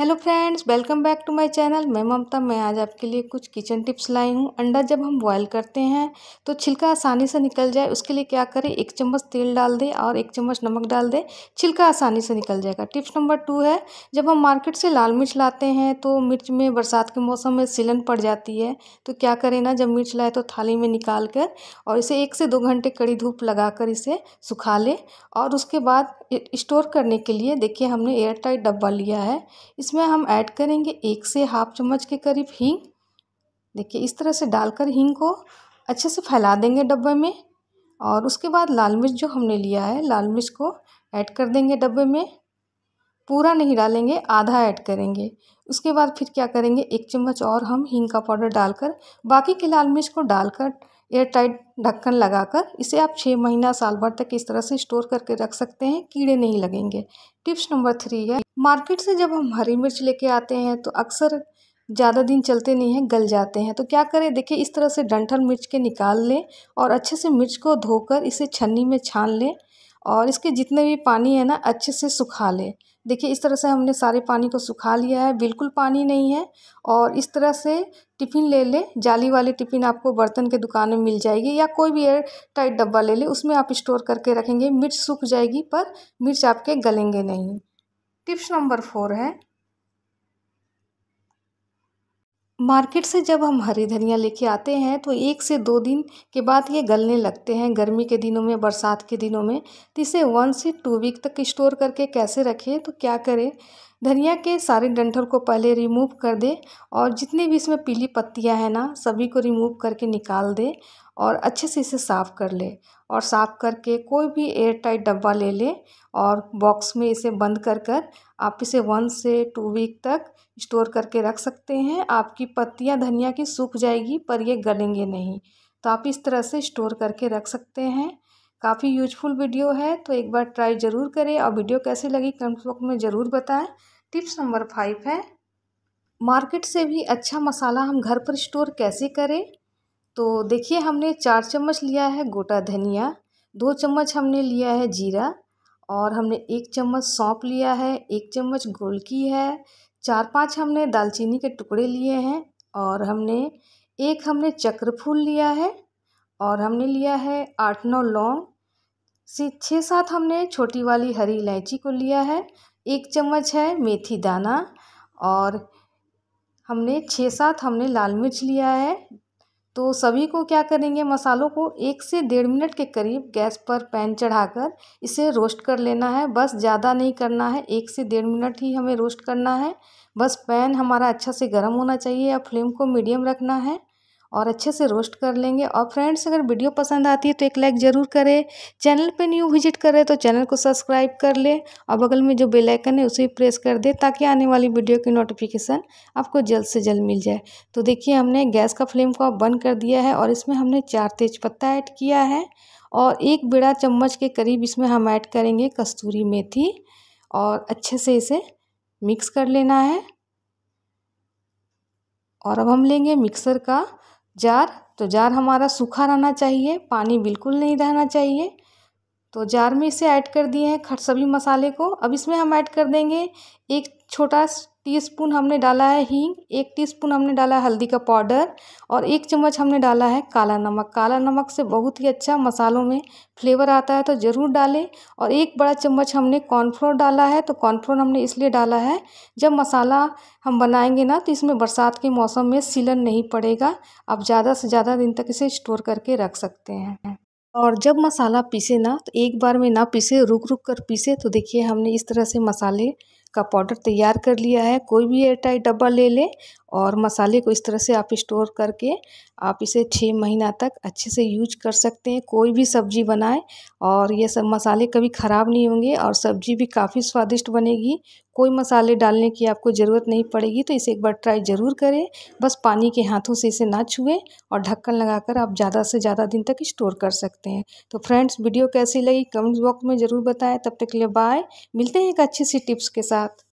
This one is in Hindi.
hello friends welcome back to my channel मैं ममता मैं आज आपके लिए कुछ किचन टिप्स लाई हूँ अंडा जब हम बॉयल करते हैं तो छिलका आसानी से निकल जाए उसके लिए क्या करें एक चम्मच तेल डाल दें और एक चम्मच नमक डाल दें छिलका आसानी से निकल जाएगा टिप्स नंबर टू है जब हम मार्केट से लाल मिर्च लाते हैं तो मिर्च में बरसात के मौसम में सिलन पड़ जाती है तो क्या करें ना जब मिर्च लाए तो थाली में निकाल कर और इसे एक से दो घंटे कड़ी धूप लगा कर इसे सुखा लें और उसके बाद स्टोर करने के लिए देखिए हमने एयर टाइट डब्बा लिया है इस इसमें हम ऐड करेंगे एक से हाफ चम्मच के करीब हींग देखिए इस तरह से डालकर हींग को अच्छे से फैला देंगे डब्बे में और उसके बाद लाल मिर्च जो हमने लिया है लाल मिर्च को ऐड कर देंगे डब्बे में पूरा नहीं डालेंगे आधा ऐड करेंगे उसके बाद फिर क्या करेंगे एक चम्मच और हम हींग का पाउडर डालकर बाकी के लाल मिर्च को डालकर एयर टाइट ढक्कन लगाकर इसे आप छः महीना साल भर तक इस तरह से स्टोर करके रख सकते हैं कीड़े नहीं लगेंगे टिप्स नंबर थ्री है मार्केट से जब हम हरी मिर्च लेके आते हैं तो अक्सर ज़्यादा दिन चलते नहीं हैं गल जाते हैं तो क्या करें देखिए इस तरह से डंठल मिर्च के निकाल लें और अच्छे से मिर्च को धोकर इसे छन्नी में छान लें और इसके जितने भी पानी है ना अच्छे से सुखा लें देखिए इस तरह से हमने सारे पानी को सुखा लिया है बिल्कुल पानी नहीं है और इस तरह से टिफ़िन ले ले जाली वाले टिफ़िन आपको बर्तन के दुकान में मिल जाएगी या कोई भी एयर टाइट डब्बा ले ले उसमें आप स्टोर करके रखेंगे मिर्च सूख जाएगी पर मिर्च आपके गलेंगे नहीं टिप्स नंबर फोर है मार्केट से जब हम हरी धनिया लेके आते हैं तो एक से दो दिन के बाद ये गलने लगते हैं गर्मी के दिनों में बरसात के दिनों में तो इसे वन से टू वीक तक स्टोर करके कैसे रखें तो क्या करें धनिया के सारे डंठल को पहले रिमूव कर दे और जितने भी इसमें पीली पत्तियां हैं ना सभी को रिमूव करके निकाल दे और अच्छे से इसे साफ़ कर ले और साफ़ करके कोई भी एयर टाइट डब्बा ले ले और बॉक्स में इसे बंद कर कर आप इसे वन से टू वीक तक स्टोर करके रख सकते हैं आपकी पत्तियां धनिया की सूख जाएगी पर ये गलेंगे नहीं तो आप इस तरह से स्टोर करके रख सकते हैं काफ़ी यूजफुल वीडियो है तो एक बार ट्राई ज़रूर करें और वीडियो कैसे लगी कमेंट बॉक्स में ज़रूर बताएं टिप्स नंबर फाइव है मार्केट से भी अच्छा मसाला हम घर पर स्टोर कैसे करें तो देखिए हमने चार चम्मच लिया है गोटा धनिया दो चम्मच हमने लिया है जीरा और हमने एक चम्मच सौंप लिया है एक चम्मच गोलकी है चार पाँच हमने दालचीनी के टुकड़े लिए हैं और हमने एक हमने चक्रफूल लिया है और हमने लिया है आठ नौ लौंग से छः सात हमने छोटी वाली हरी इलायची को लिया है एक चम्मच है मेथी दाना और हमने छः सात हमने लाल मिर्च लिया है तो सभी को क्या करेंगे मसालों को एक से डेढ़ मिनट के करीब गैस पर पैन चढ़ाकर इसे रोस्ट कर लेना है बस ज़्यादा नहीं करना है एक से डेढ़ मिनट ही हमें रोस्ट करना है बस पैन हमारा अच्छा से गर्म होना चाहिए या फ्लेम को मीडियम रखना है और अच्छे से रोस्ट कर लेंगे और फ्रेंड्स अगर वीडियो पसंद आती है तो एक लाइक ज़रूर करें चैनल पे न्यू विजिट करें तो चैनल को सब्सक्राइब कर ले और बगल में जो बेल आइकन है उसे प्रेस कर दे ताकि आने वाली वीडियो की नोटिफिकेशन आपको जल्द से जल्द मिल जाए तो देखिए हमने गैस का फ्लेम को बंद कर दिया है और इसमें हमने चार तेज़पत्ता ऐड किया है और एक बड़ा चम्मच के करीब इसमें हम ऐड करेंगे कस्तूरी मेथी और अच्छे से इसे मिक्स कर लेना है और अब हम लेंगे मिक्सर का जार तो जार हमारा सूखा रहना चाहिए पानी बिल्कुल नहीं रहना चाहिए तो जार में इसे ऐड कर दिए हैं खड़ सभी मसाले को अब इसमें हम ऐड कर देंगे एक छोटा टी स्पून हमने डाला है हींग एक टी स्पून हमने डाला है हल्दी का पाउडर और एक चम्मच हमने डाला है काला नमक काला नमक से बहुत ही अच्छा मसालों में फ्लेवर आता है तो ज़रूर डालें और एक बड़ा चम्मच हमने कॉर्नफ्लोर डाला है तो कॉर्नफ्लोर हमने इसलिए डाला है जब मसाला हम बनाएंगे ना तो इसमें बरसात के मौसम में सीलन नहीं पड़ेगा आप ज़्यादा से ज़्यादा दिन तक इसे स्टोर करके रख सकते हैं और जब मसाला पीसे ना तो एक बार में ना पीसे रुक रुक कर पीसे तो देखिए हमने इस तरह से मसाले का पाउडर तैयार कर लिया है कोई भी एयरटाइट डब्बा ले लें और मसाले को इस तरह से आप स्टोर करके आप इसे छः महीना तक अच्छे से यूज कर सकते हैं कोई भी सब्जी बनाएं और ये सब मसाले कभी ख़राब नहीं होंगे और सब्जी भी काफ़ी स्वादिष्ट बनेगी कोई मसाले डालने की आपको ज़रूरत नहीं पड़ेगी तो इसे एक बार ट्राई ज़रूर करें बस पानी के हाथों से इसे ना छुएं और ढक्कन लगाकर आप ज़्यादा से ज़्यादा दिन तक स्टोर कर सकते हैं तो फ्रेंड्स वीडियो कैसी लगी कमेंट बॉक्स में ज़रूर बताएं तब तक के लिए बाय मिलते हैं एक अच्छी सी टिप्स के साथ